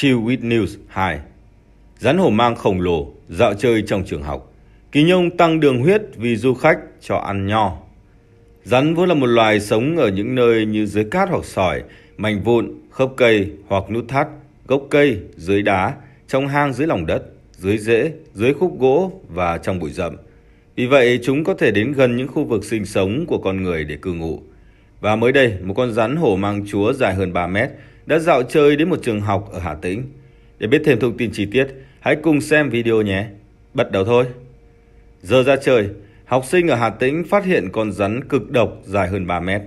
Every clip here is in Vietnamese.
Chill News 2 Rắn hổ mang khổng lồ dạo chơi trong trường học Kỳ nhông tăng đường huyết vì du khách cho ăn nho Rắn vốn là một loài sống ở những nơi như dưới cát hoặc sỏi Mảnh vụn, khớp cây hoặc nút thắt, gốc cây, dưới đá Trong hang dưới lòng đất, dưới rễ, dưới khúc gỗ và trong bụi rậm Vì vậy chúng có thể đến gần những khu vực sinh sống của con người để cư ngụ Và mới đây, một con rắn hổ mang chúa dài hơn 3 mét đã dạo chơi đến một trường học ở Hà Tĩnh. Để biết thêm thông tin chi tiết, hãy cùng xem video nhé. Bắt đầu thôi. Giờ ra chơi, học sinh ở Hà Tĩnh phát hiện con rắn cực độc dài hơn 3 mét.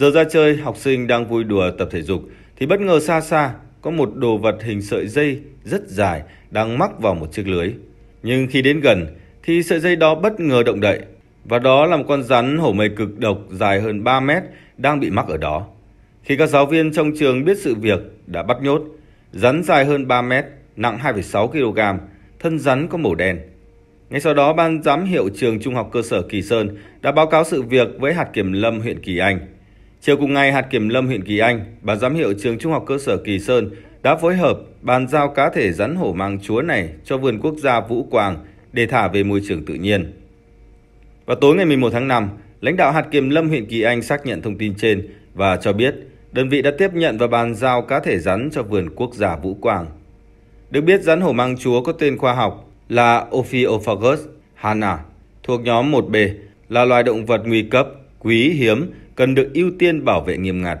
Giờ ra chơi, học sinh đang vui đùa tập thể dục thì bất ngờ xa xa có một đồ vật hình sợi dây rất dài đang mắc vào một chiếc lưới. Nhưng khi đến gần thì sợi dây đó bất ngờ động đậy và đó là một con rắn hổ mây cực độc dài hơn 3 mét đang bị mắc ở đó. Khi các giáo viên trong trường biết sự việc đã bắt nhốt, rắn dài hơn 3 mét, nặng 2,6 kg, thân rắn có màu đen. Ngay sau đó, ban giám hiệu trường trung học cơ sở Kỳ Sơn đã báo cáo sự việc với hạt kiểm lâm huyện Kỳ Anh. Chiều cùng ngày, hạt kiểm lâm huyện Kỳ Anh, ban giám hiệu trường trung học cơ sở Kỳ Sơn đã phối hợp bàn giao cá thể rắn hổ mang chúa này cho vườn quốc gia Vũ Quang để thả về môi trường tự nhiên. Vào tối ngày 11 tháng 5, lãnh đạo hạt kiểm lâm huyện Kỳ Anh xác nhận thông tin trên và cho biết đơn vị đã tiếp nhận và bàn giao cá thể rắn cho vườn quốc gia Vũ Quang. Được biết rắn hổ mang chúa có tên khoa học là Ophiophagus hana thuộc nhóm 1B là loài động vật nguy cấp, quý hiếm cần được ưu tiên bảo vệ nghiêm ngặt.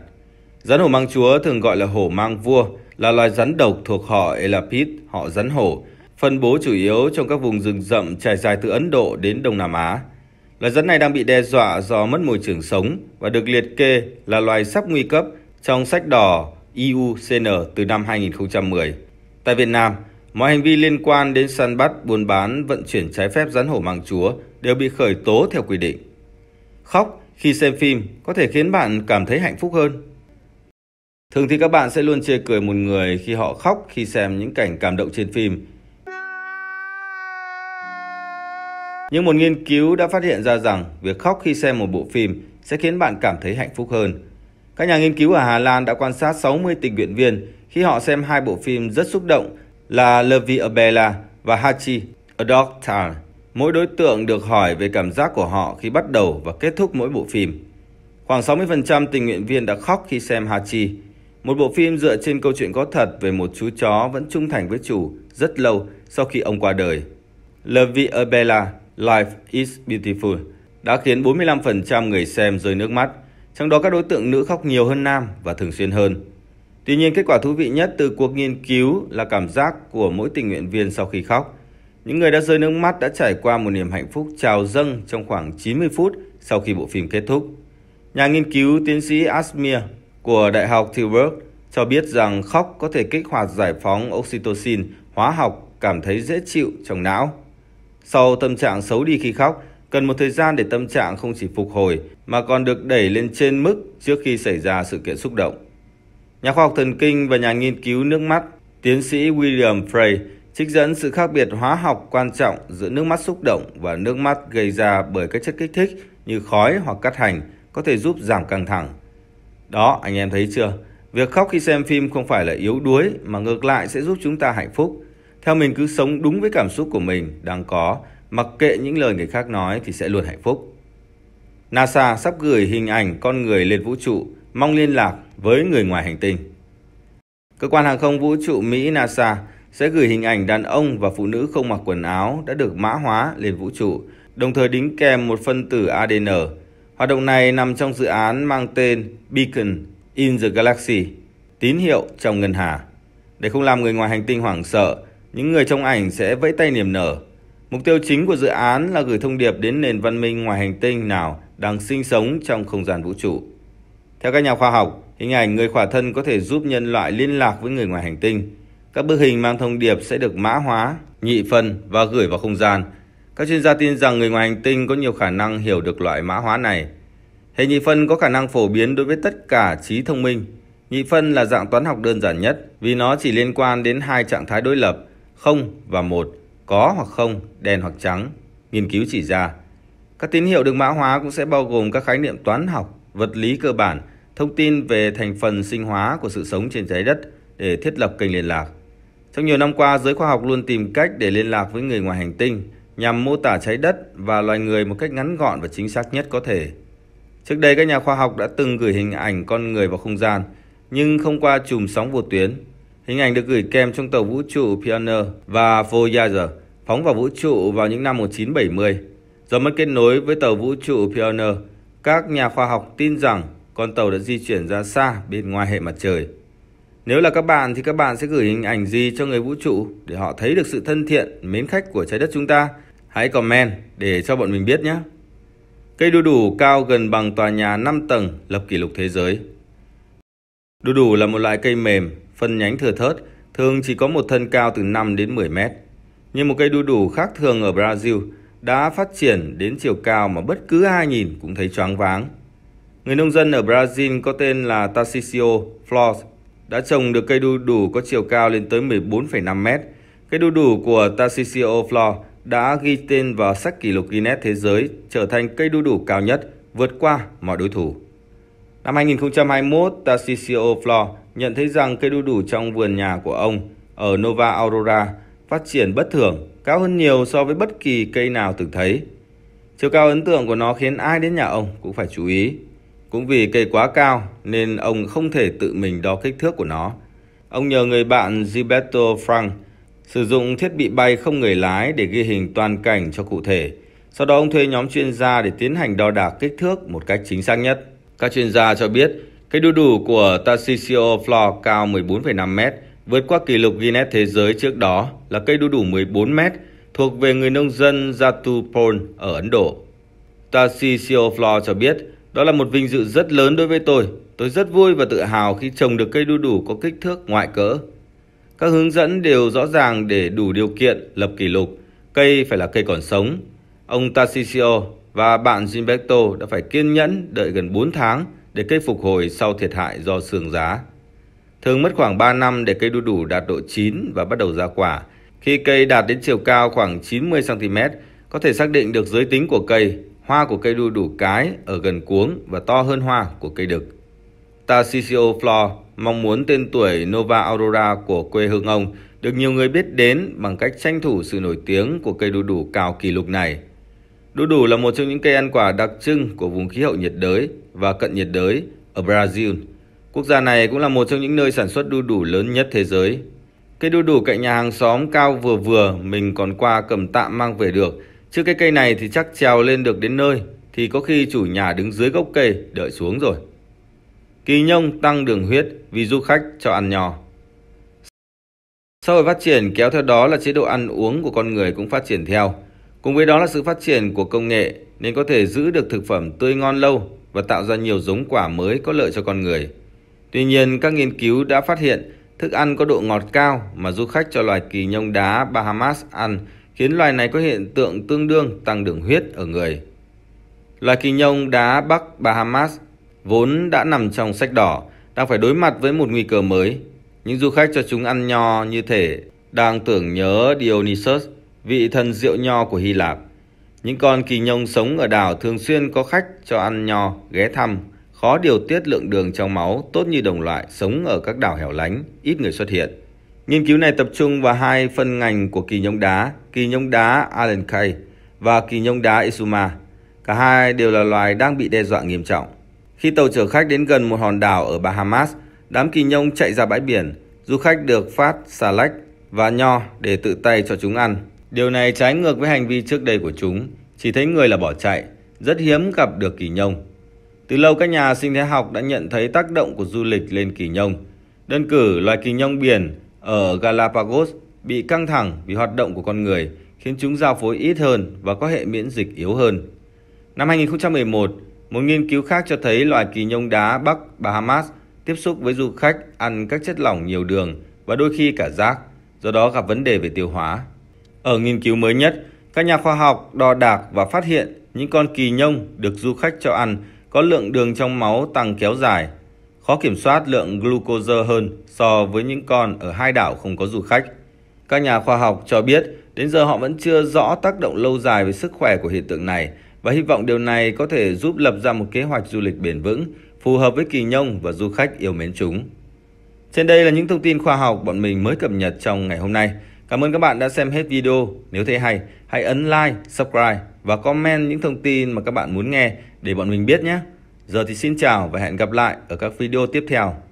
Rắn hổ mang chúa thường gọi là hổ mang vua là loài rắn độc thuộc họ Elapid, họ rắn hổ, phân bố chủ yếu trong các vùng rừng rậm trải dài từ Ấn Độ đến Đông Nam Á. Loài rắn này đang bị đe dọa do mất môi trường sống và được liệt kê là loài sắp nguy cấp trong sách đỏ IUCN từ năm 2010. Tại Việt Nam, mọi hành vi liên quan đến săn bắt, buôn bán, vận chuyển trái phép rắn hổ mang chúa đều bị khởi tố theo quy định. Khóc khi xem phim có thể khiến bạn cảm thấy hạnh phúc hơn. Thường thì các bạn sẽ luôn chê cười một người khi họ khóc khi xem những cảnh cảm động trên phim. Nhưng một nghiên cứu đã phát hiện ra rằng việc khóc khi xem một bộ phim sẽ khiến bạn cảm thấy hạnh phúc hơn các nhà nghiên cứu ở Hà Lan đã quan sát 60 tình nguyện viên khi họ xem hai bộ phim rất xúc động là La Vie à Bella và Hachi, A Doctor. Mỗi đối tượng được hỏi về cảm giác của họ khi bắt đầu và kết thúc mỗi bộ phim. Khoảng 60% tình nguyện viên đã khóc khi xem Hachi, một bộ phim dựa trên câu chuyện có thật về một chú chó vẫn trung thành với chủ rất lâu sau khi ông qua đời. La Vie à Bella, Life is Beautiful đã khiến 45% người xem rơi nước mắt – trong đó các đối tượng nữ khóc nhiều hơn nam và thường xuyên hơn. Tuy nhiên, kết quả thú vị nhất từ cuộc nghiên cứu là cảm giác của mỗi tình nguyện viên sau khi khóc. Những người đã rơi nước mắt đã trải qua một niềm hạnh phúc trào dâng trong khoảng 90 phút sau khi bộ phim kết thúc. Nhà nghiên cứu tiến sĩ Asmir của Đại học Tilburg cho biết rằng khóc có thể kích hoạt giải phóng oxytocin, hóa học cảm thấy dễ chịu trong não. Sau tâm trạng xấu đi khi khóc, cần một thời gian để tâm trạng không chỉ phục hồi mà còn được đẩy lên trên mức trước khi xảy ra sự kiện xúc động. Nhà khoa học thần kinh và nhà nghiên cứu nước mắt, tiến sĩ William Frey trích dẫn sự khác biệt hóa học quan trọng giữa nước mắt xúc động và nước mắt gây ra bởi các chất kích thích như khói hoặc cắt hành có thể giúp giảm căng thẳng. Đó, anh em thấy chưa? Việc khóc khi xem phim không phải là yếu đuối mà ngược lại sẽ giúp chúng ta hạnh phúc. Theo mình cứ sống đúng với cảm xúc của mình đang có mặc kệ những lời người khác nói thì sẽ luôn hạnh phúc. NASA sắp gửi hình ảnh con người lên vũ trụ, mong liên lạc với người ngoài hành tinh. Cơ quan hàng không vũ trụ Mỹ NASA sẽ gửi hình ảnh đàn ông và phụ nữ không mặc quần áo đã được mã hóa lên vũ trụ, đồng thời đính kèm một phân tử ADN. Hoạt động này nằm trong dự án mang tên Beacon in the Galaxy, tín hiệu trong ngân hà. Để không làm người ngoài hành tinh hoảng sợ, những người trong ảnh sẽ vẫy tay niềm nở Mục tiêu chính của dự án là gửi thông điệp đến nền văn minh ngoài hành tinh nào đang sinh sống trong không gian vũ trụ. Theo các nhà khoa học, hình ảnh người khỏa thân có thể giúp nhân loại liên lạc với người ngoài hành tinh. Các bức hình mang thông điệp sẽ được mã hóa, nhị phân và gửi vào không gian. Các chuyên gia tin rằng người ngoài hành tinh có nhiều khả năng hiểu được loại mã hóa này. Hệ nhị phân có khả năng phổ biến đối với tất cả trí thông minh. Nhị phân là dạng toán học đơn giản nhất vì nó chỉ liên quan đến hai trạng thái đối lập, 0 và 1 có hoặc không, đen hoặc trắng. Nghiên cứu chỉ ra, các tín hiệu được mã hóa cũng sẽ bao gồm các khái niệm toán học, vật lý cơ bản, thông tin về thành phần sinh hóa của sự sống trên trái đất để thiết lập kênh liên lạc. Trong nhiều năm qua, giới khoa học luôn tìm cách để liên lạc với người ngoài hành tinh nhằm mô tả trái đất và loài người một cách ngắn gọn và chính xác nhất có thể. Trước đây các nhà khoa học đã từng gửi hình ảnh con người vào không gian, nhưng không qua chùm sóng vô tuyến Hình ảnh được gửi kèm trong tàu vũ trụ Pioneer và Voyager phóng vào vũ trụ vào những năm 1970. Do mất kết nối với tàu vũ trụ Pioneer, các nhà khoa học tin rằng con tàu đã di chuyển ra xa bên ngoài hệ mặt trời. Nếu là các bạn thì các bạn sẽ gửi hình ảnh gì cho người vũ trụ để họ thấy được sự thân thiện, mến khách của trái đất chúng ta? Hãy comment để cho bọn mình biết nhé. Cây đu đủ cao gần bằng tòa nhà 5 tầng lập kỷ lục thế giới. Đu đủ là một loại cây mềm Phần nhánh thừa thớt, thường chỉ có một thân cao từ 5 đến 10 mét. nhưng một cây đu đủ khác thường ở Brazil đã phát triển đến chiều cao mà bất cứ ai nhìn cũng thấy choáng váng. Người nông dân ở Brazil có tên là Tarcicio Flores đã trồng được cây đu đủ có chiều cao lên tới 14,5 mét. Cây đu đủ của Tarcicio Flores đã ghi tên vào sách kỷ lục Guinness thế giới trở thành cây đu đủ cao nhất, vượt qua mọi đối thủ. Năm 2021, Tarcicio Flores nhận thấy rằng cây đu đủ trong vườn nhà của ông ở Nova Aurora phát triển bất thường, cao hơn nhiều so với bất kỳ cây nào từng thấy. Chiều cao ấn tượng của nó khiến ai đến nhà ông cũng phải chú ý. Cũng vì cây quá cao nên ông không thể tự mình đo kích thước của nó. Ông nhờ người bạn Gilberto Frank sử dụng thiết bị bay không người lái để ghi hình toàn cảnh cho cụ thể. Sau đó ông thuê nhóm chuyên gia để tiến hành đo đạc kích thước một cách chính xác nhất. Các chuyên gia cho biết Cây đu đủ của Tarsicio Flo cao 14,5m, vượt qua kỷ lục Guinness Thế giới trước đó là cây đu đủ 14m thuộc về người nông dân Jatupol ở Ấn Độ. Tarsicio Flo cho biết, đó là một vinh dự rất lớn đối với tôi. Tôi rất vui và tự hào khi trồng được cây đu đủ có kích thước ngoại cỡ. Các hướng dẫn đều rõ ràng để đủ điều kiện lập kỷ lục. Cây phải là cây còn sống. Ông Tarsicio và bạn Gilberto đã phải kiên nhẫn đợi gần 4 tháng để cây phục hồi sau thiệt hại do sương giá. Thường mất khoảng 3 năm để cây đu đủ đạt độ chín và bắt đầu ra quả. Khi cây đạt đến chiều cao khoảng 90cm, có thể xác định được giới tính của cây, hoa của cây đu đủ cái ở gần cuống và to hơn hoa của cây đực. Tarsicio Flor mong muốn tên tuổi Nova Aurora của quê hương ông được nhiều người biết đến bằng cách tranh thủ sự nổi tiếng của cây đu đủ cao kỷ lục này. Đu đủ là một trong những cây ăn quả đặc trưng của vùng khí hậu nhiệt đới và cận nhiệt đới ở Brazil. Quốc gia này cũng là một trong những nơi sản xuất đu đủ lớn nhất thế giới. Cây đu đủ cạnh nhà hàng xóm cao vừa vừa mình còn qua cầm tạm mang về được. Chứ cái cây này thì chắc trèo lên được đến nơi thì có khi chủ nhà đứng dưới gốc cây đợi xuống rồi. Kỳ nhông tăng đường huyết vì du khách cho ăn nhỏ sau hội phát triển kéo theo đó là chế độ ăn uống của con người cũng phát triển theo. Cùng với đó là sự phát triển của công nghệ nên có thể giữ được thực phẩm tươi ngon lâu và tạo ra nhiều giống quả mới có lợi cho con người. Tuy nhiên, các nghiên cứu đã phát hiện thức ăn có độ ngọt cao mà du khách cho loài kỳ nhông đá Bahamas ăn khiến loài này có hiện tượng tương đương tăng đường huyết ở người. Loài kỳ nhông đá Bắc Bahamas vốn đã nằm trong sách đỏ đang phải đối mặt với một nguy cơ mới. Những du khách cho chúng ăn nho như thể đang tưởng nhớ Dionysus vị thần rượu nho của Hy Lạp. Những con kỳ nhông sống ở đảo thường xuyên có khách cho ăn nho, ghé thăm, khó điều tiết lượng đường trong máu tốt như đồng loại sống ở các đảo hẻo lánh, ít người xuất hiện. Nghiên cứu này tập trung vào hai phân ngành của kỳ nhông đá, kỳ nhông đá Allen Kay và kỳ nhông đá Isuma. Cả hai đều là loài đang bị đe dọa nghiêm trọng. Khi tàu chở khách đến gần một hòn đảo ở Bahamas, đám kỳ nhông chạy ra bãi biển, du khách được phát xà lách và nho để tự tay cho chúng ăn. Điều này trái ngược với hành vi trước đây của chúng, chỉ thấy người là bỏ chạy, rất hiếm gặp được kỳ nhông. Từ lâu các nhà sinh thái học đã nhận thấy tác động của du lịch lên kỳ nhông. Đơn cử loài kỳ nhông biển ở Galapagos bị căng thẳng vì hoạt động của con người khiến chúng giao phối ít hơn và có hệ miễn dịch yếu hơn. Năm 2011, một nghiên cứu khác cho thấy loài kỳ nhông đá Bắc Bahamas tiếp xúc với du khách ăn các chất lỏng nhiều đường và đôi khi cả rác, do đó gặp vấn đề về tiêu hóa. Ở nghiên cứu mới nhất, các nhà khoa học đo đạc và phát hiện những con kỳ nhông được du khách cho ăn có lượng đường trong máu tăng kéo dài, khó kiểm soát lượng glucose hơn so với những con ở hai đảo không có du khách. Các nhà khoa học cho biết đến giờ họ vẫn chưa rõ tác động lâu dài về sức khỏe của hiện tượng này và hy vọng điều này có thể giúp lập ra một kế hoạch du lịch bền vững phù hợp với kỳ nhông và du khách yêu mến chúng. Trên đây là những thông tin khoa học bọn mình mới cập nhật trong ngày hôm nay. Cảm ơn các bạn đã xem hết video. Nếu thấy hay, hãy ấn like, subscribe và comment những thông tin mà các bạn muốn nghe để bọn mình biết nhé. Giờ thì xin chào và hẹn gặp lại ở các video tiếp theo.